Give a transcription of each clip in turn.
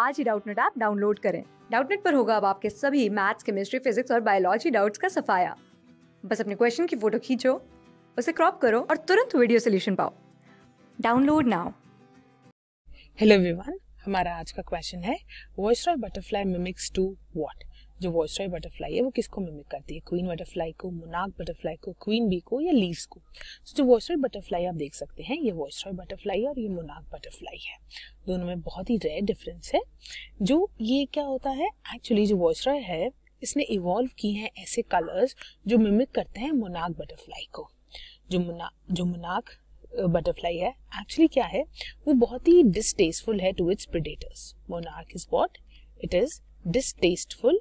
आज ही Doubtnut app download करें डाउटनेट पर होगा अब आपके सभी मैथ्स केमिस्ट्री फिजिक्स और बायोलॉजी डाउट्स का सफाया बस अपने क्वेश्चन की फोटो खींचो उसे क्रॉप करो और तुरंत वीडियो सोल्यूशन पाओ डाउनलोड नाउ हेलो एवरीवन हमारा आज का क्वेश्चन है voice butterfly mimics to what जो वॉइस्ट्राई बटरफ्लाई है वो किसको मिमिक करती है क्वीन बटरफ्लाई को मुनाक बटरफ्लाई को क्वीन बी को या लीव्स को so, जो वॉइस्ट्राई बटरफ्लाई आप देख सकते हैं ये वॉइस्ट्राई बटरफ्लाई है और ये मुनाक बटरफ्लाई है दोनों में बहुत ही रेयर डिफरेंस है जो ये क्या होता है एक्चुअली जो वॉइस्ट्राई है इसने इवॉल्व किए हैं ऐसे कलर्स जो मिमिक करते हैं मोनाक बटरफ्लाई को जो मुना जो मुनाक बटरफ्लाई है एक्चुअली क्या है वो बहुत ही डिस्टेस्टफुल है to its predators monarch is what it is distasteful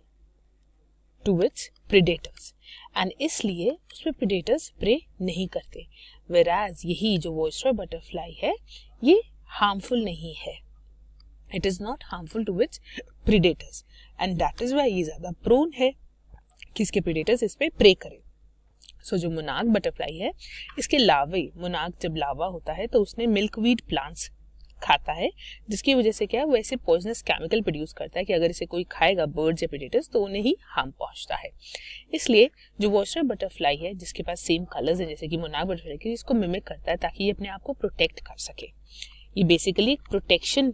towards predators and इसलिए उस पर प्रिडेटर्स प्रे नहीं करते वेराज यही जो वॉइस्टर बटरफ्लाई है ये हार्मफुल नहीं है it is not harmful to its predators and that is why ये ज़्यादा प्रोन है कि इसके प्रिडेटर्स इस पर प्रे करें सो so, जो मोनाक बटरफ्लाई है इसके लावे मोनाक जब लावा होता है तो उसने मिल्कवीड प्लांट्स खाता है जिसकी वजह से क्या है वो ऐसे पॉइजनस केमिकल प्रोड्यूस करता है कि अगर इसे कोई खाएगा बर्ड्स या प्रेडेटर्स तो उन्हें ही हार्म पहुंचता है इसलिए जो वॉशर बटरफ्लाई है जिसके पास सेम कलर्स है जैसे कि मोनाग बटरफ्लाई की इसको मिमिक करता है ताकि ये अपने आप को प्रोटेक्ट कर सके ये बेसिकली एक प्रोटेक्शन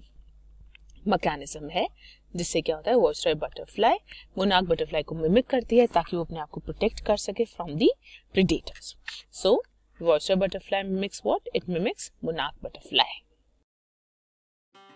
मकैनिज्म है जिससे क्या होता है वॉशर बटरफ्लाई मोनाग बटरफ्लाई को मिमिक करती है ताकि वो अपने आप को प्रोटेक्ट कर सके from the predators so washer butterfly mimics what it mimics मोनाग बटरफ्लाई